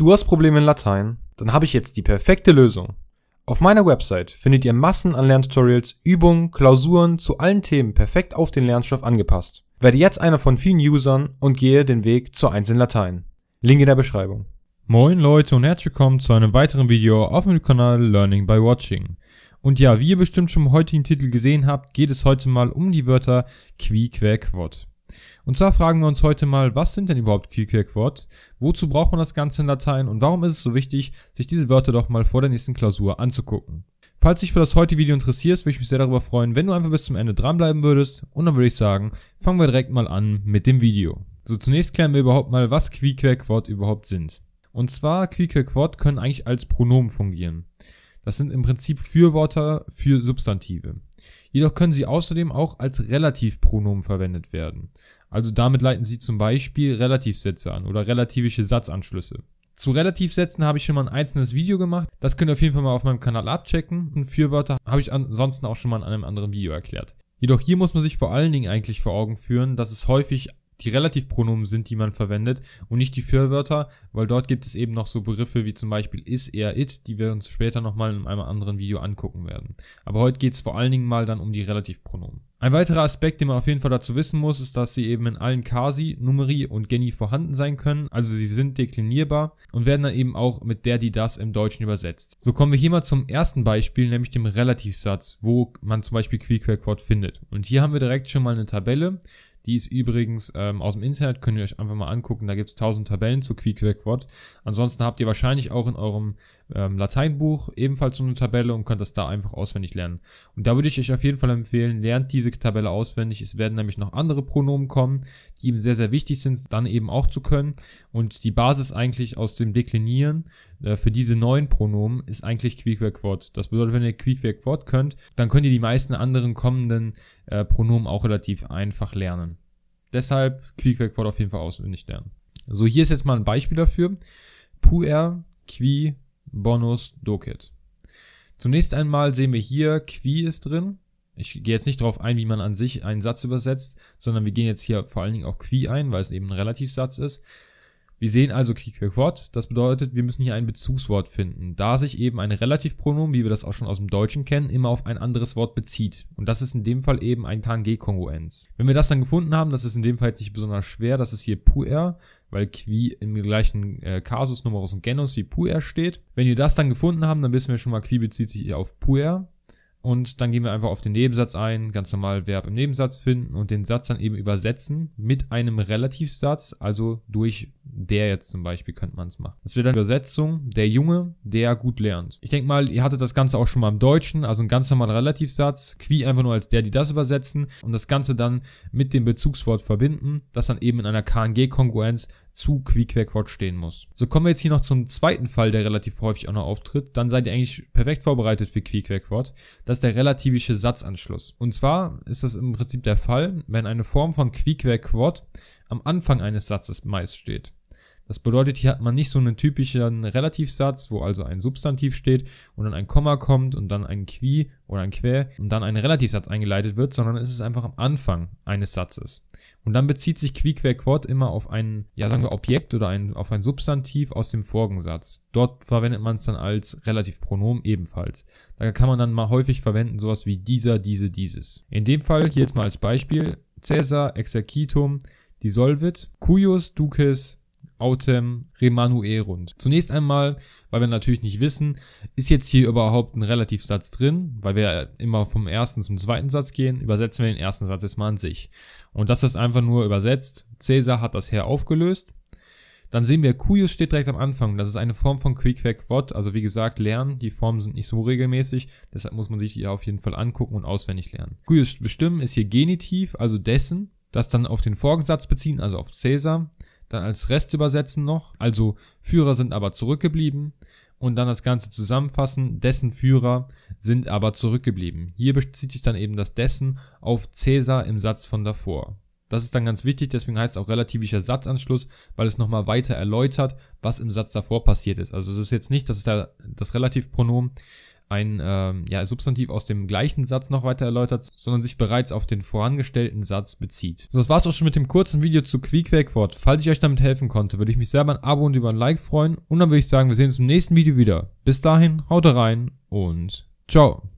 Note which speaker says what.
Speaker 1: Du hast Probleme in Latein? Dann habe ich jetzt die perfekte Lösung. Auf meiner Website findet ihr Massen an Lerntutorials, Übungen, Klausuren zu allen Themen perfekt auf den Lernstoff angepasst. Werde jetzt einer von vielen Usern und gehe den Weg zur 1 in Latein. Link in der Beschreibung. Moin Leute und herzlich willkommen zu einem weiteren Video auf dem Kanal Learning by Watching. Und ja, wie ihr bestimmt schon im heutigen Titel gesehen habt, geht es heute mal um die Wörter qui, quae, quod. Und zwar fragen wir uns heute mal, was sind denn überhaupt Key-Keyword? Wozu braucht man das Ganze in Latein und warum ist es so wichtig, sich diese Wörter doch mal vor der nächsten Klausur anzugucken? Falls dich für das heutige Video interessierst, würde ich mich sehr darüber freuen, wenn du einfach bis zum Ende dranbleiben würdest. Und dann würde ich sagen, fangen wir direkt mal an mit dem Video. So, zunächst klären wir überhaupt mal, was Key-Keyword überhaupt sind. Und zwar, Key-Keyword können eigentlich als Pronomen fungieren. Das sind im Prinzip Fürwörter für Substantive. Jedoch können sie außerdem auch als Relativpronomen verwendet werden. Also damit leiten sie zum Beispiel Relativsätze an oder relativische Satzanschlüsse. Zu Relativsätzen habe ich schon mal ein einzelnes Video gemacht. Das könnt ihr auf jeden Fall mal auf meinem Kanal abchecken. Und Fürwörter habe ich ansonsten auch schon mal in einem anderen Video erklärt. Jedoch hier muss man sich vor allen Dingen eigentlich vor Augen führen, dass es häufig die Relativpronomen sind, die man verwendet und nicht die Fürwörter, weil dort gibt es eben noch so Begriffe wie zum Beispiel is, er, it, die wir uns später nochmal in einem anderen Video angucken werden. Aber heute geht es vor allen Dingen mal dann um die Relativpronomen. Ein weiterer Aspekt, den man auf jeden Fall dazu wissen muss, ist, dass sie eben in allen Kasi, Numeri und Geni vorhanden sein können, also sie sind deklinierbar und werden dann eben auch mit der, die, das im Deutschen übersetzt. So kommen wir hier mal zum ersten Beispiel, nämlich dem Relativsatz, wo man zum Beispiel Qui, Quer, Quod findet. Und hier haben wir direkt schon mal eine Tabelle, die ist übrigens ähm, aus dem Internet, könnt ihr euch einfach mal angucken. Da gibt's tausend Tabellen zu QuickQuackWatt. Ansonsten habt ihr wahrscheinlich auch in eurem ähm, Lateinbuch, ebenfalls so eine Tabelle und könnt das da einfach auswendig lernen. Und da würde ich euch auf jeden Fall empfehlen, lernt diese Tabelle auswendig. Es werden nämlich noch andere Pronomen kommen, die eben sehr, sehr wichtig sind, dann eben auch zu können. Und die Basis eigentlich aus dem Deklinieren äh, für diese neuen Pronomen ist eigentlich Quiquequod. Das bedeutet, wenn ihr Quiquequod könnt, dann könnt ihr die meisten anderen kommenden äh, Pronomen auch relativ einfach lernen. Deshalb Quiquequod auf jeden Fall auswendig lernen. So, hier ist jetzt mal ein Beispiel dafür. Puer qui Bonus Dokit. Zunächst einmal sehen wir hier, Qui ist drin. Ich gehe jetzt nicht darauf ein, wie man an sich einen Satz übersetzt, sondern wir gehen jetzt hier vor allen Dingen auch Qui ein, weil es eben ein Relativsatz ist. Wir sehen also Quiquequot, das bedeutet, wir müssen hier ein Bezugswort finden, da sich eben ein Relativpronomen, wie wir das auch schon aus dem Deutschen kennen, immer auf ein anderes Wort bezieht. Und das ist in dem Fall eben ein KNG-Kongruenz. Wenn wir das dann gefunden haben, das ist in dem Fall jetzt nicht besonders schwer, das ist hier puer, weil qui im gleichen äh, Kasus numerus und genus wie puer steht. Wenn wir das dann gefunden haben, dann wissen wir schon mal, qui bezieht sich auf puer. Und dann gehen wir einfach auf den Nebensatz ein, ganz normal Verb im Nebensatz finden und den Satz dann eben übersetzen mit einem Relativsatz, also durch der jetzt zum Beispiel könnte man es machen. Das wäre dann Übersetzung, der Junge, der gut lernt. Ich denke mal, ihr hattet das Ganze auch schon mal im Deutschen, also ein ganz normaler Relativsatz, qui einfach nur als der, die das übersetzen und das Ganze dann mit dem Bezugswort verbinden, das dann eben in einer KNG-Kongruenz zu quick Quickquack stehen muss. So kommen wir jetzt hier noch zum zweiten Fall, der relativ häufig auch noch auftritt. Dann seid ihr eigentlich perfekt vorbereitet für quick Quickquack Das ist der relativische Satzanschluss. Und zwar ist das im Prinzip der Fall, wenn eine Form von quick Quickquack am Anfang eines Satzes meist steht. Das bedeutet, hier hat man nicht so einen typischen Relativsatz, wo also ein Substantiv steht und dann ein Komma kommt und dann ein Qui oder ein Quer und dann ein Relativsatz eingeleitet wird, sondern es ist einfach am Anfang eines Satzes. Und dann bezieht sich Qui, Quer, Quod immer auf ein, ja sagen wir Objekt oder ein, auf ein Substantiv aus dem vorigen Satz. Dort verwendet man es dann als Relativpronomen ebenfalls. Da kann man dann mal häufig verwenden sowas wie dieser, diese, dieses. In dem Fall hier jetzt mal als Beispiel Caesar exercitum dissolvit, cuius duces autem remanuerund. Zunächst einmal, weil wir natürlich nicht wissen, ist jetzt hier überhaupt ein Relativsatz drin, weil wir immer vom ersten zum zweiten Satz gehen, übersetzen wir den ersten Satz jetzt mal an sich. Und das ist einfach nur übersetzt, Cäsar hat das Heer aufgelöst. Dann sehen wir, cuius steht direkt am Anfang. Das ist eine Form von Quick-Quack-Wot, Also wie gesagt, lernen. Die Formen sind nicht so regelmäßig. Deshalb muss man sich die auf jeden Fall angucken und auswendig lernen. Cuius bestimmen ist hier Genitiv, also dessen das dann auf den Vorgesatz beziehen, also auf Cäsar dann als Rest übersetzen noch, also Führer sind aber zurückgeblieben und dann das Ganze zusammenfassen, dessen Führer sind aber zurückgeblieben. Hier bezieht sich dann eben das dessen auf Cäsar im Satz von davor. Das ist dann ganz wichtig, deswegen heißt es auch relativischer Satzanschluss, weil es nochmal weiter erläutert, was im Satz davor passiert ist. Also es ist jetzt nicht, dass es da das Relativpronomen ein ähm, ja, Substantiv aus dem gleichen Satz noch weiter erläutert, sondern sich bereits auf den vorangestellten Satz bezieht. So, das war's auch schon mit dem kurzen Video zu Quickquackwort. Falls ich euch damit helfen konnte, würde ich mich selber ein Abo und über ein Like freuen. Und dann würde ich sagen, wir sehen uns im nächsten Video wieder. Bis dahin, haut rein und ciao.